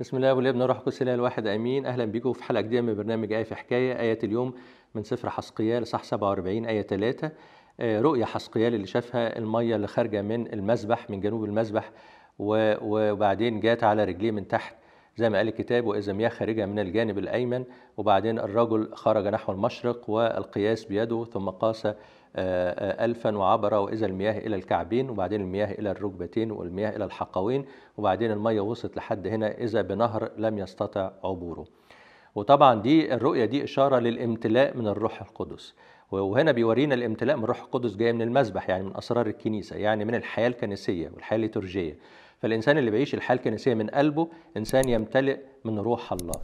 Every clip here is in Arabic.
بسم الله والابن روح القدس الاله الواحد امين اهلا بيكم في حلقه جديده من برنامج ايه في حكايه ايه اليوم من سفر حسقيال صح 47 ايه 3 آه، رؤيه حسقيال اللي شافها الميه اللي خارجه من المسبح من جنوب المسبح وبعدين جات على رجليه من تحت زي ما قال الكتاب وإذا مياه خارجة من الجانب الأيمن وبعدين الرجل خرج نحو المشرق والقياس بيده ثم قاس آه، آه، ألفا وعبر وإذا المياه إلى الكعبين وبعدين المياه إلى الركبتين والمياه إلى الحقوين وبعدين المية وصلت لحد هنا إذا بنهر لم يستطع عبوره وطبعا دي الرؤية دي إشارة للامتلاء من الروح القدس وهنا بيورينا الامتلاء من روح القدس جاي من المسبح يعني من اسرار الكنيسه يعني من الحياه الكنسيه والحياه الليتورجيه فالانسان اللي بيعيش الحياه الكنسيه من قلبه انسان يمتلئ من روح الله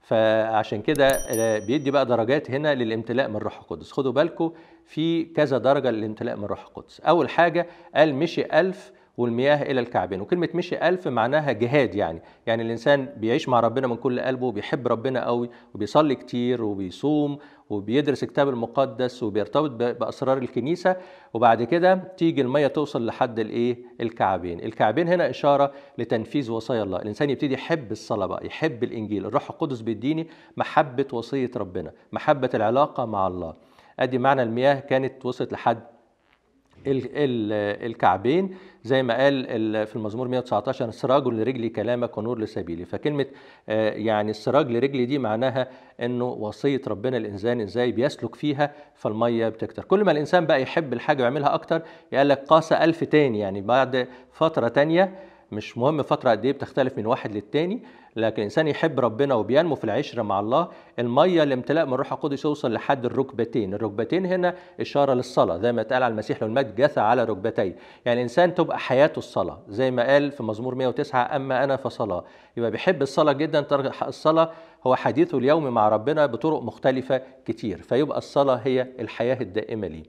فعشان كده آه، بيدي بقى درجات هنا للامتلاء من روح القدس خدوا بالكم في كذا درجه للامتلاء من روح القدس اول حاجه قال مشي ألف والمياه إلى الكعبين وكلمة مشي ألف معناها جهاد يعني يعني الإنسان بيعيش مع ربنا من كل قلبه وبيحب ربنا قوي وبيصلي كتير وبيصوم وبيدرس الكتاب المقدس وبيرتبط بأسرار الكنيسة وبعد كده تيجي المية توصل لحد الإيه الكعبين الكعبين هنا إشارة لتنفيذ وصايا الله الإنسان يبتدي يحب الصلاة بقى يحب الإنجيل الروح القدس بيديني محبة وصية ربنا محبة العلاقة مع الله أدي معنى المياه كانت وصلت لحد الكعبين زي ما قال في المزمور 119 سراج لرجلي كلامك ونور لسبيلي فكلمة آه، يعني السراج لرجلي دي معناها انه وصية ربنا الانسان ازاي بيسلك فيها فالمية بتكتر كل ما الانسان بقى يحب الحاجة ويعملها اكتر يقال لك قاسة الف تاني يعني بعد فترة تانية مش مهم فترة قد إيه بتختلف من واحد للتاني لكن الإنسان يحب ربنا وبينمو في العشرة مع الله المية الامتلاء من الروح القدس يوصل لحد الركبتين الركبتين هنا إشارة للصلاة زي ما اتقال على المسيح لو المجد جثى على ركبتي يعني الإنسان تبقى حياته الصلاة زي ما قال في مزمور 109 أما أنا فصلاة يبقى بيحب الصلاة جدا الصلاة هو حديثه اليوم مع ربنا بطرق مختلفة كتير فيبقى الصلاة هي الحياة الدائمة ليه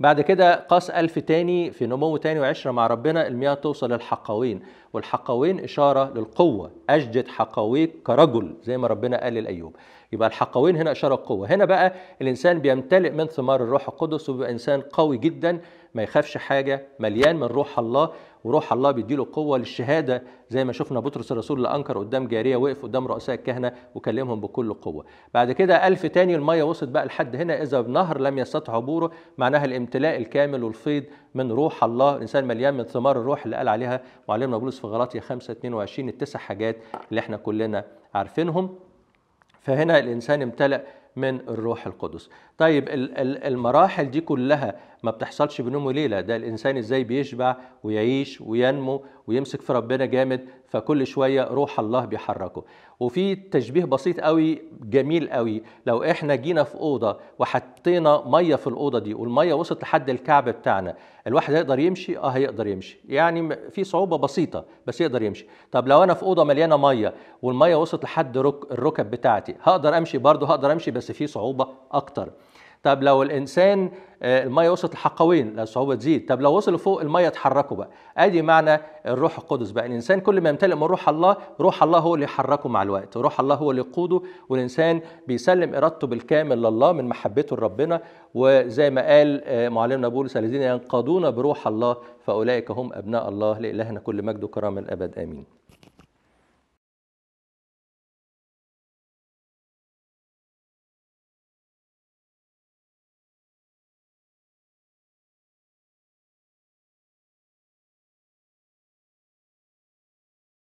بعد كده قاس ألف تاني في نمو تاني وعشرة مع ربنا المياه توصل للحقوين والحقوين إشارة للقوة أشجد حقويك كرجل زي ما ربنا قال للأيوب يبقى الحقوين هنا إشارة قوة هنا بقى الإنسان بيمتلئ من ثمار الروح القدس وبيبقى إنسان قوي جدا ما يخافش حاجة مليان من روح الله وروح الله بيديله قوة للشهادة زي ما شفنا بطرس الرسول اللي أنكر قدام جارية وقف قدام رؤساء الكهنة وكلمهم بكل قوة بعد كده ألف تاني المية وصلت بقى لحد هنا إذا نهر لم يستطع عبوره معناها الامتلاء الكامل والفيض من روح الله انسان مليان من ثمار الروح اللي قال عليها معلمنا بولس في غلاطيا 5 22 التسع حاجات اللي احنا كلنا عارفينهم فهنا الانسان امتلأ من الروح القدس طيب المراحل دي كلها ما بتحصلش بنوم وليلة ده الإنسان إزاي بيشبع ويعيش وينمو ويمسك في ربنا جامد فكل شويه روح الله بيحركه وفي تشبيه بسيط قوي جميل قوي لو احنا جينا في اوضه وحطينا ميه في الاوضه دي والميه وصلت لحد الكعب بتاعنا الواحد هيقدر يمشي اه هيقدر يمشي يعني في صعوبه بسيطه بس يقدر يمشي طب لو انا في اوضه مليانه ميه والميه وصلت لحد الركب بتاعتي هقدر امشي برضه هقدر امشي بس في صعوبه اكتر طب لو الانسان آه، الميه وصلت لحقوين الصعوبه تزيد طب لو وصل فوق الميه اتحركوا بقى ادي معنى الروح القدس بقى الانسان كل ما يمتلئ من روح الله روح الله هو اللي يحركه مع الوقت روح الله هو اللي يقوده والانسان بيسلم ارادته بالكامل لله من محبته لربنا وزي ما قال آه، معلمنا بولس الذين ينقضون بروح الله فاولئك هم ابناء الله لالهنا كل مجد وكرامه الابد امين